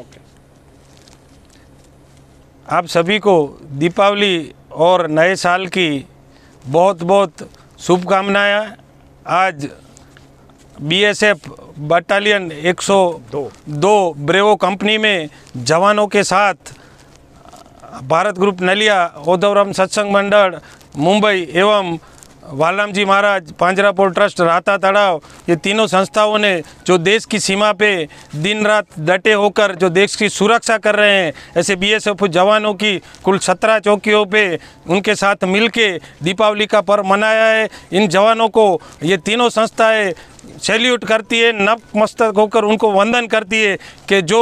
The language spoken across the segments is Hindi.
ओके आप सभी को दीपावली और नए साल की बहुत बहुत शुभकामनाएं आज बीएसएफ बटालियन 102 दो ब्रेवो कंपनी में जवानों के साथ भारत ग्रुप नलिया ओदवराम सत्संग मंडल मुंबई एवं वालाम जी महाराज पांजरापुर ट्रस्ट राता तड़ाव ये तीनों संस्थाओं ने जो देश की सीमा पे दिन रात डटे होकर जो देश की सुरक्षा कर रहे हैं ऐसे बीएसएफ जवानों की कुल सत्रह चौकियों पे उनके साथ मिलके दीपावली का पर्व मनाया है इन जवानों को ये तीनों संस्थाएं सैल्यूट करती है मस्तक होकर उनको वंदन करती है कि जो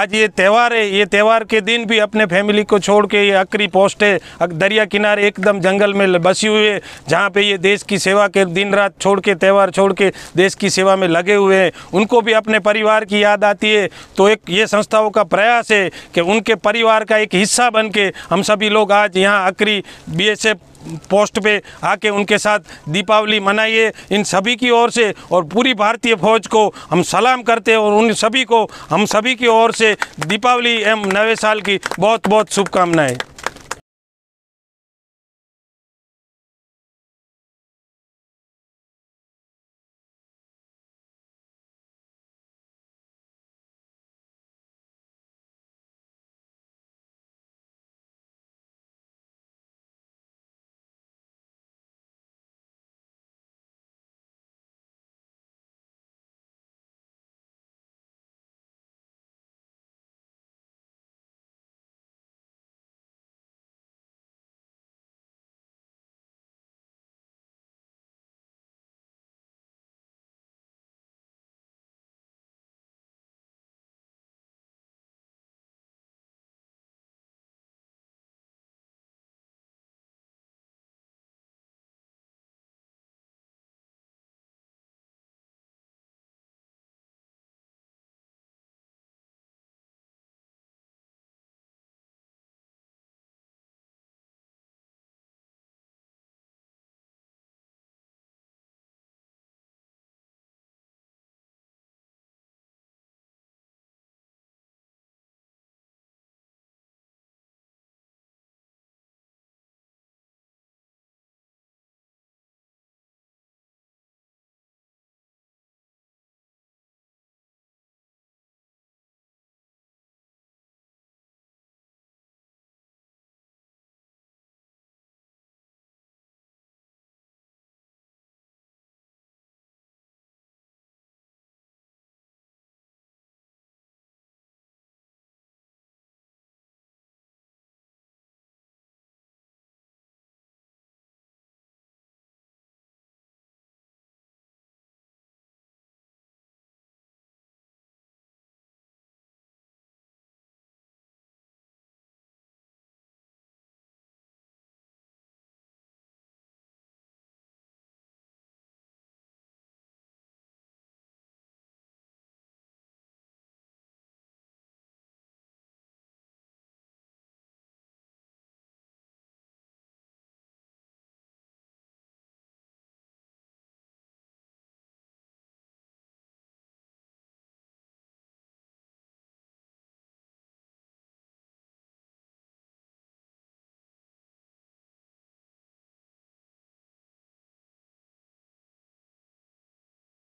आज ये त्यौहार है ये त्यौहार के दिन भी अपने फैमिली को छोड़ के ये अक्री पोस्ट है दरिया किनारे एकदम जंगल में बसी हुई है जहाँ पे ये देश की सेवा के दिन रात छोड़ के त्यौहार छोड़ के देश देश की सेवा में लगे हुए हैं उनको भी अपने परिवार की याद आती है तो एक ये संस्थाओं का प्रयास है कि उनके परिवार का एक हिस्सा बन के हम सभी लोग आज यहाँ आखिरी बी पोस्ट पे आके उनके साथ दीपावली मनाइए इन सभी की ओर से और पूरी भारतीय फौज को हम सलाम करते हैं और उन सभी को हम सभी की ओर से दीपावली एवं नवे साल की बहुत बहुत शुभकामनाएं